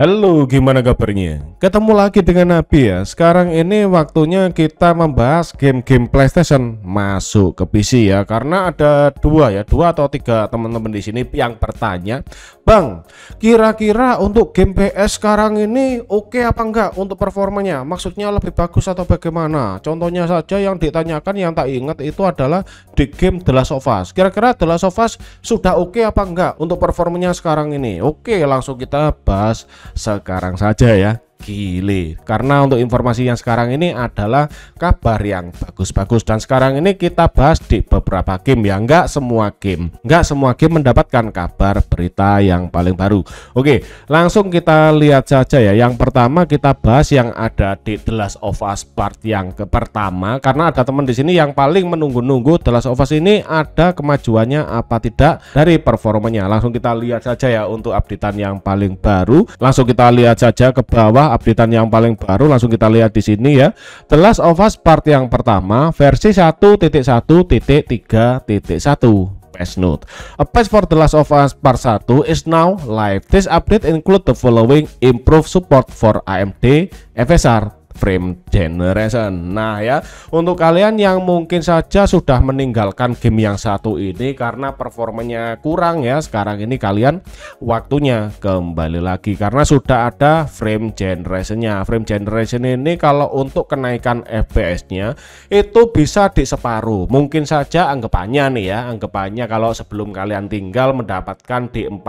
Halo, gimana kabarnya? Ketemu lagi dengan Nabi ya. Sekarang ini waktunya kita membahas game-game PlayStation masuk ke PC ya, karena ada dua ya, dua atau tiga teman-teman di sini yang bertanya, Bang, kira-kira untuk game PS sekarang ini oke okay apa enggak untuk performanya? Maksudnya lebih bagus atau bagaimana? Contohnya saja yang ditanyakan yang tak ingat itu adalah di game The Last of Us. Kira-kira The Last of Us sudah oke okay apa enggak untuk performanya sekarang ini? Oke, okay, langsung kita bahas sekarang saja ya. Gile. Karena untuk informasi yang sekarang ini adalah kabar yang bagus-bagus dan sekarang ini kita bahas di beberapa game ya. Enggak semua game, enggak semua game mendapatkan kabar berita yang paling baru. Oke, langsung kita lihat saja ya. Yang pertama kita bahas yang ada di The Last of Us part yang ke pertama karena ada teman di sini yang paling menunggu-nunggu The Last of Us ini ada kemajuannya apa tidak dari performanya. Langsung kita lihat saja ya untuk updatean yang paling baru. Langsung kita lihat saja ke bawah updatean yang paling baru langsung kita lihat di sini ya The Last of Us part yang pertama versi 1.1.3.1 patch note. A patch for The Last of Us Part 1 is now live. This update include the following improved support for AMD, FSR, frame generation. Nah ya, untuk kalian yang mungkin saja sudah meninggalkan game yang satu ini karena performanya kurang ya, sekarang ini kalian waktunya kembali lagi karena sudah ada frame generationnya. Frame generation ini kalau untuk kenaikan FPS-nya itu bisa di separuh. Mungkin saja anggapannya nih ya, anggapannya kalau sebelum kalian tinggal mendapatkan di 40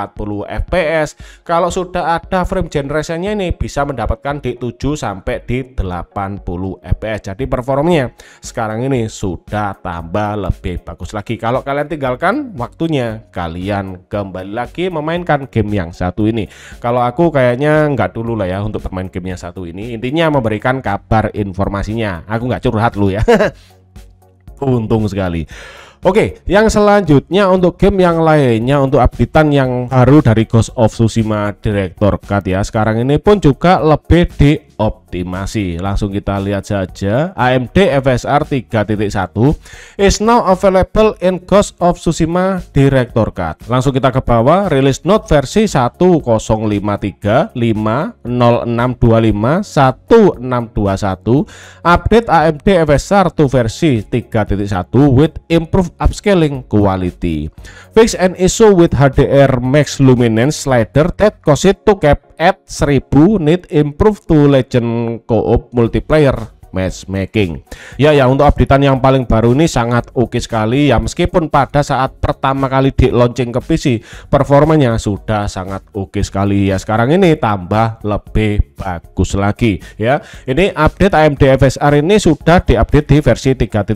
FPS, kalau sudah ada frame generationnya ini bisa mendapatkan di 7 sampai di 80 fps jadi performanya sekarang ini sudah tambah lebih bagus lagi kalau kalian tinggalkan waktunya kalian kembali lagi memainkan game yang satu ini kalau aku kayaknya nggak dulu lah ya untuk bermain game yang satu ini intinya memberikan kabar informasinya aku nggak curhat lu ya untung sekali Oke, yang selanjutnya untuk game yang lainnya untuk updatean yang baru dari Ghost of Tsushima Director Cut ya. Sekarang ini pun juga lebih di optimasi. Langsung kita lihat saja AMD FSR 3.1 is now available in Ghost of Tsushima Director Cut. Langsung kita ke bawah release note versi 1053 50625 1621 update AMD FSR 2 versi 3.1 with improved upscaling quality. Fix an issue with HDR max luminance slider that caused it to cap at 1000 need improve to legend action co-op multiplayer matchmaking. Ya ya untuk updatean yang paling baru ini sangat oke okay sekali ya meskipun pada saat pertama kali di launching ke PC performanya sudah sangat oke okay sekali ya sekarang ini tambah lebih bagus lagi ya. Ini update AMD FSR ini sudah diupdate di versi 3.1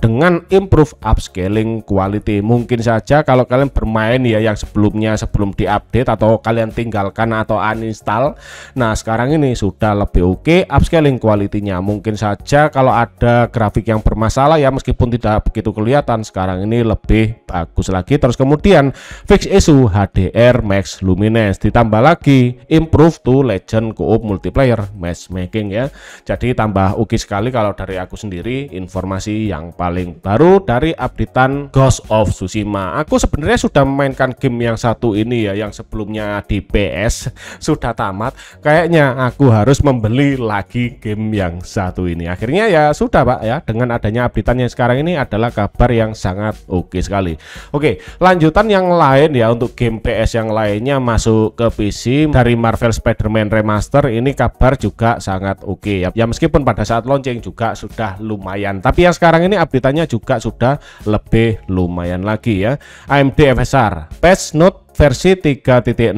dengan improve upscaling quality. Mungkin saja kalau kalian bermain ya yang sebelumnya sebelum diupdate atau kalian tinggalkan atau uninstall. Nah, sekarang ini sudah lebih oke okay. upscaling quality-nya. Mungkin mungkin saja kalau ada grafik yang bermasalah ya meskipun tidak begitu kelihatan sekarang ini lebih bagus lagi terus kemudian fix issue HDR Max Lumines ditambah lagi improve to Legend Co-op multiplayer matchmaking ya jadi tambah ugi sekali kalau dari aku sendiri informasi yang paling baru dari updatean Ghost of Tsushima aku sebenarnya sudah memainkan game yang satu ini ya yang sebelumnya di PS sudah tamat kayaknya aku harus membeli lagi game yang satu satu ini akhirnya ya sudah pak ya dengan adanya updatean yang sekarang ini adalah kabar yang sangat oke okay sekali oke lanjutan yang lain ya untuk game PS yang lainnya masuk ke PC dari Marvel Spider-Man Remaster ini kabar juga sangat oke okay ya. ya meskipun pada saat launching juga sudah lumayan tapi yang sekarang ini updateannya juga sudah lebih lumayan lagi ya AMD FSR patch note versi 3.618.00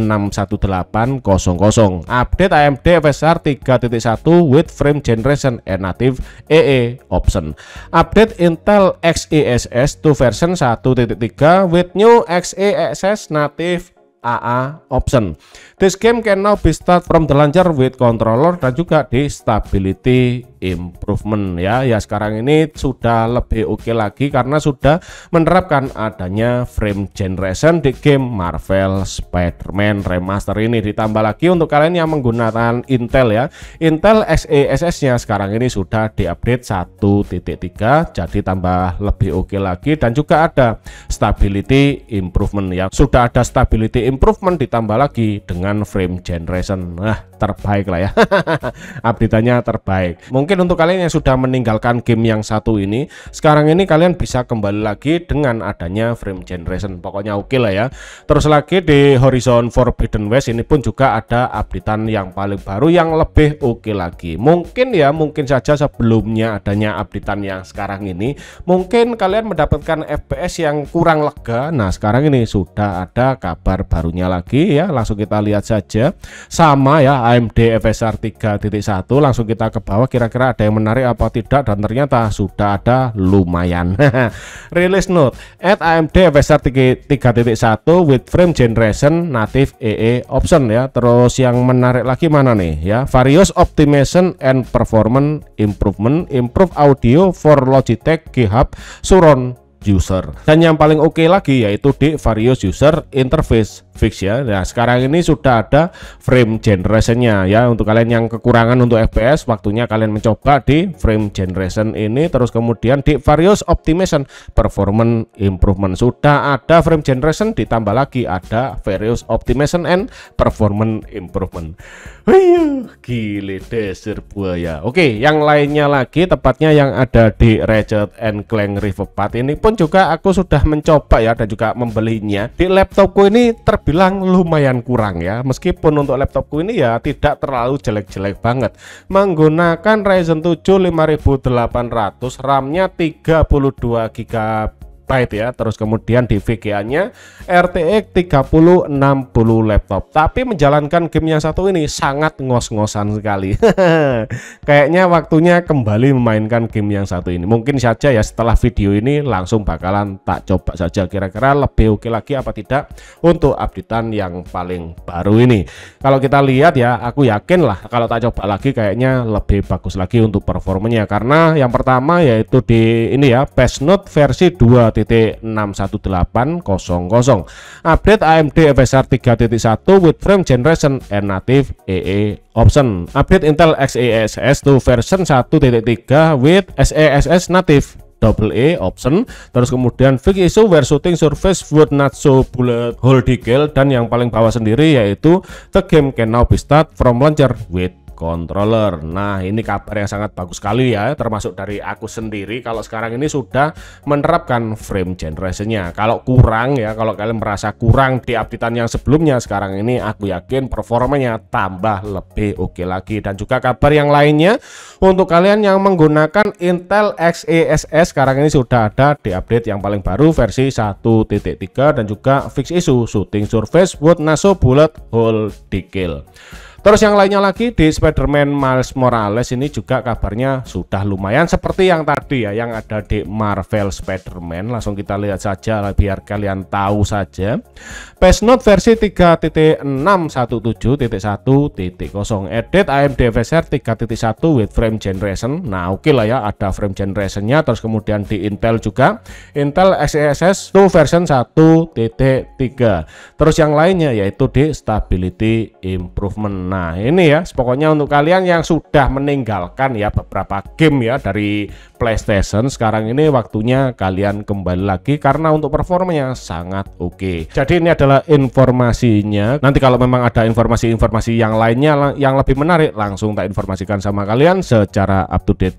update AMD FSR 3.1 with frame generation and native EE e option update Intel XeSS to version 1.3 with new XeSS native AA option. This game can now be start from the launcher with controller dan juga di stability improvement ya. Ya sekarang ini sudah lebih oke okay lagi karena sudah menerapkan adanya frame generation di game Marvel Spider-Man Remaster ini. Ditambah lagi untuk kalian yang menggunakan Intel ya. Intel XeSS-nya sekarang ini sudah diupdate 1.3 jadi tambah lebih oke okay lagi dan juga ada stability improvement ya. Sudah ada stability improvement ditambah lagi dengan frame generation. Nah, terbaik lah ya update-nya terbaik mungkin untuk kalian yang sudah meninggalkan game yang satu ini sekarang ini kalian bisa kembali lagi dengan adanya frame generation pokoknya oke okay lah ya terus lagi di Horizon Forbidden West ini pun juga ada updatean yang paling baru yang lebih oke okay lagi mungkin ya mungkin saja sebelumnya adanya updatean yang sekarang ini mungkin kalian mendapatkan FPS yang kurang lega nah sekarang ini sudah ada kabar barunya lagi ya langsung kita lihat saja sama ya AMD FSR 3.1 langsung kita ke bawah kira-kira ada yang menarik apa tidak dan ternyata sudah ada lumayan release note at AMD FSR 3.1 with frame generation native EE option ya terus yang menarik lagi mana nih ya various optimization and performance improvement improve audio for Logitech G-Hub Suron user dan yang paling oke okay lagi yaitu di Various User Interface fix ya nah sekarang ini sudah ada frame generationnya ya untuk kalian yang kekurangan untuk FPS waktunya kalian mencoba di frame generation ini terus kemudian di Various Optimization Performance Improvement sudah ada frame generation ditambah lagi ada Various Optimization and Performance Improvement Wih, gile desir buaya oke yang lainnya lagi tepatnya yang ada di Ratchet and Clank River 4 ini pun pun juga aku sudah mencoba ya dan juga membelinya di laptopku ini terbilang lumayan kurang ya meskipun untuk laptopku ini ya tidak terlalu jelek-jelek banget menggunakan Ryzen 7 5800 RAM-nya 32 GB byte ya terus kemudian di VGA-nya RTX 3060 laptop tapi menjalankan game yang satu ini sangat ngos-ngosan sekali kayaknya waktunya kembali memainkan game yang satu ini mungkin saja ya setelah video ini langsung bakalan tak coba saja kira-kira lebih oke lagi apa tidak untuk updatean yang paling baru ini kalau kita lihat ya aku yakin lah kalau tak coba lagi kayaknya lebih bagus lagi untuk performanya karena yang pertama yaitu di ini ya best note versi 2 2.61800 update AMD FSR 3.1 with frame generation and native EE option update Intel XESS to version 1.3 with SESS native double A option terus kemudian fix issue where shooting surface would not so bullet hole decal dan yang paling bawah sendiri yaitu the game can now be start from launcher with controller. Nah, ini kabar yang sangat bagus sekali ya, termasuk dari aku sendiri kalau sekarang ini sudah menerapkan frame generation-nya. Kalau kurang ya, kalau kalian merasa kurang di updatean yang sebelumnya, sekarang ini aku yakin performanya tambah lebih oke okay lagi. Dan juga kabar yang lainnya, untuk kalian yang menggunakan Intel XESS, sekarang ini sudah ada di update yang paling baru versi 1.3 dan juga fix issue shooting surface buat naso bullet hole decal. Terus yang lainnya lagi di Spider-Man Miles Morales ini juga kabarnya sudah lumayan seperti yang tadi ya yang ada di Marvel Spider-Man. Langsung kita lihat saja biar kalian tahu saja. Patch note versi 3.617.1.0 edit amd FSR 3.1 with frame generation. Nah, oke okay lah ya ada frame generationnya terus kemudian di Intel juga Intel XESS 2 e version 1.3. Terus yang lainnya yaitu di stability improvement nah, Nah, ini ya pokoknya untuk kalian yang sudah meninggalkan ya beberapa game ya dari PlayStation sekarang ini waktunya kalian kembali lagi karena untuk performanya sangat oke. Okay. Jadi ini adalah informasinya. Nanti kalau memang ada informasi-informasi yang lainnya yang lebih menarik langsung tak informasikan sama kalian secara up to date.